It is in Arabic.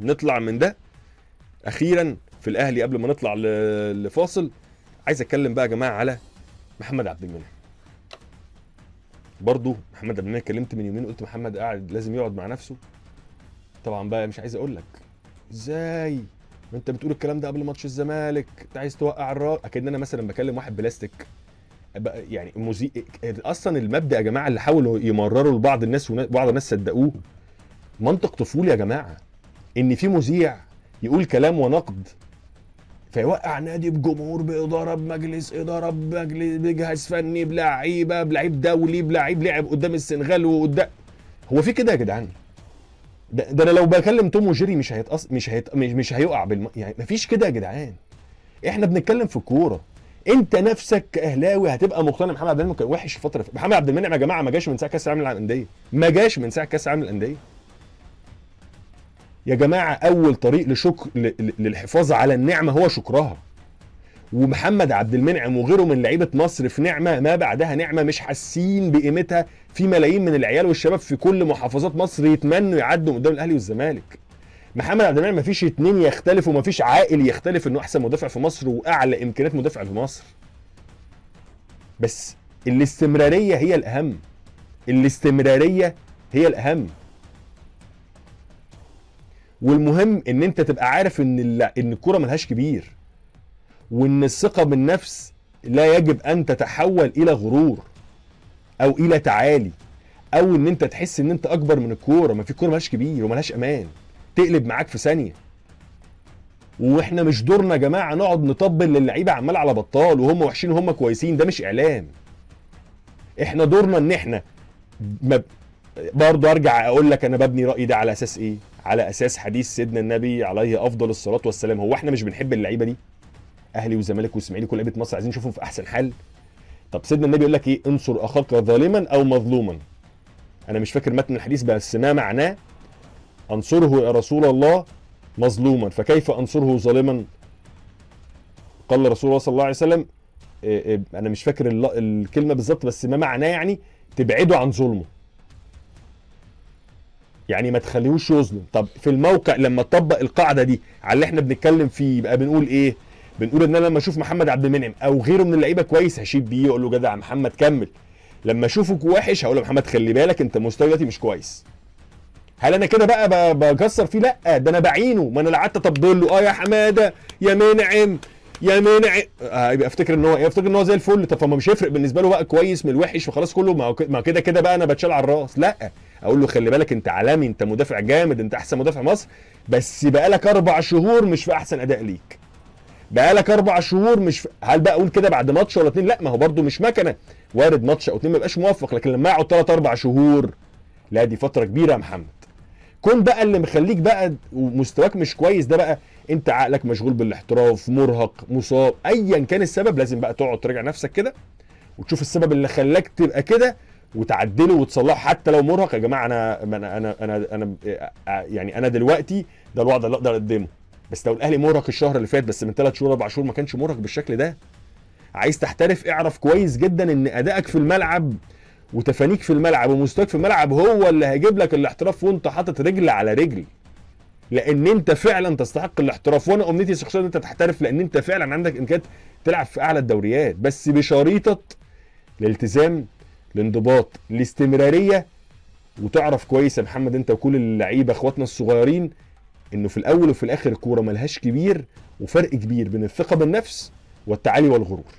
نطلع من ده اخيرا في الاهلي قبل ما نطلع لفاصل عايز اتكلم بقى يا جماعه على محمد عبد المنعم برضه محمد عبد المنعم اتكلمت من يومين قلت محمد قاعد لازم يقعد مع نفسه طبعا بقى مش عايز اقول لك ازاي ما انت بتقول الكلام ده قبل ماتش الزمالك انت عايز توقع الراس اكن انا مثلا بكلم واحد بلاستيك يعني مزي... اصلا المبدا يا جماعه اللي حاولوا يمرروا لبعض الناس وبعض الناس صدقوه منطق طفولي يا جماعه ان في مذيع يقول كلام ونقد فيوقع نادي بجمهور باداره بمجلس اداره بمجلس بجهاز فني بلعيبه بلعيب دولي بلعيب لعب قدام السنغال وقدام هو في كده يا جدعان ده, ده انا لو بكلم توم وجيري مش هيتقص مش هيت... مش, مش هيقع بالم... يعني مفيش كده يا جدعان احنا بنتكلم في الكوره انت نفسك كاهلاوي هتبقى مقتنع محمد عبد المنعم كان وحش فتره محمد عبد المنعم يا جماعه ما جاش من ساعه كاس العالم للانديه ما جاش من ساعه كاس العالم للانديه يا جماعه اول طريق لشكر للحفاظ على النعمه هو شكرها ومحمد عبد المنعم وغيره من لعيبه مصر في نعمه ما بعدها نعمه مش حاسين بقيمتها في ملايين من العيال والشباب في كل محافظات مصر يتمنوا يعدوا قدام الاهلي والزمالك محمد عبد المنعم مفيش اتنين يختلفوا ومفيش عاقل يختلف انه احسن مدافع في مصر واعلى امكانيات مدافع في مصر بس الاستمراريه هي الاهم الاستمراريه هي الاهم والمهم ان انت تبقى عارف ان ان الكوره ملهاش كبير وان الثقه بالنفس لا يجب ان تتحول الى غرور او الى تعالي او ان انت تحس ان انت اكبر من الكوره ما في كوره ملهاش كبير وملهاش امان تقلب معاك في ثانيه واحنا مش دورنا يا جماعه نقعد نطبل للعيبه عمال على بطال وهم وحشين وهم كويسين ده مش اعلام احنا دورنا ان احنا برضه ارجع اقول لك انا ببني رايي ده على اساس ايه على اساس حديث سيدنا النبي عليه افضل الصلاه والسلام هو احنا مش بنحب اللعيبه دي اهلي وزمالك واسماعيلي كل لعيبه مصر عايزين نشوفهم في احسن حال طب سيدنا النبي يقول لك ايه انصر اخاك ظالما او مظلوما انا مش فاكر متن الحديث بس ما معناه انصره يا رسول الله مظلوما فكيف انصره ظالما قال رسول الله صلى الله عليه وسلم إيه، إيه، انا مش فاكر الكلمه بالظبط بس ما معناه يعني تبعده عن ظلمه يعني ما تخليهوش يظلم طب في الموقع لما تطبق القاعده دي على اللي احنا بنتكلم فيه يبقى بنقول ايه بنقول ان انا لما اشوف محمد عبد المنعم او غيره من اللعيبه كويس هشيب بيه اقول له جدع محمد كمل لما اشوفك وحش هقول له محمد خلي بالك انت مستواك دلوقتي مش كويس هل انا كده بقى بكسر فيه لا ده انا بعينه ما انا قعدت اطبل له اه يا حماده يا منعم يا مانع آه، يبقى افتكر ان هو ايه افتكر ان هو زي الفل طب فما مش هيفرق بالنسبه له بقى كويس من الوحش وخلاص كله ما كده كده بقى انا بتشال على الراس لا اقول له خلي بالك انت عالمي انت مدافع جامد انت احسن مدافع مصر بس بقى لك اربع شهور مش في احسن اداء ليك بقى لك اربع شهور مش في... هل بقى اقول كده بعد ماتش ولا اتنين لا ما هو برده مش مكنه وارد ماتش او اتنين ما يبقاش موفق لكن لما اقعد ثلاث اربع شهور لا دي فتره كبيره يا محمد كون بقى اللي مخليك بقى ومستواك مش كويس ده بقى انت عقلك مشغول بالاحتراف مرهق مصاب ايا كان السبب لازم بقى تقعد تراجع نفسك كده وتشوف السبب اللي خلاك تبقى كده وتعدله وتصلحه حتى لو مرهق يا جماعه انا انا انا انا, أنا يعني انا دلوقتي ده الوضع اللي اقدر اقدمه بس لو الاهلي مرهق الشهر اللي فات بس من ثلاث شهور اربع شهور ما كانش مرهق بالشكل ده عايز تحترف اعرف كويس جدا ان ادائك في الملعب وتفانيك في الملعب ومستواك في الملعب هو اللي هيجيب لك الاحتراف وانت حاطط رجل على رجل لان انت فعلا تستحق الاحتراف وانا امنيتي الشخصيه ان انت تحترف لان انت فعلا عندك امكانيات تلعب في اعلى الدوريات بس بشريطه الالتزام الانضباط الاستمراريه وتعرف كويس يا محمد انت وكل اللعيبه اخواتنا الصغيرين انه في الاول وفي الاخر الكوره ملهاش كبير وفرق كبير بين الثقه بالنفس والتعالي والغرور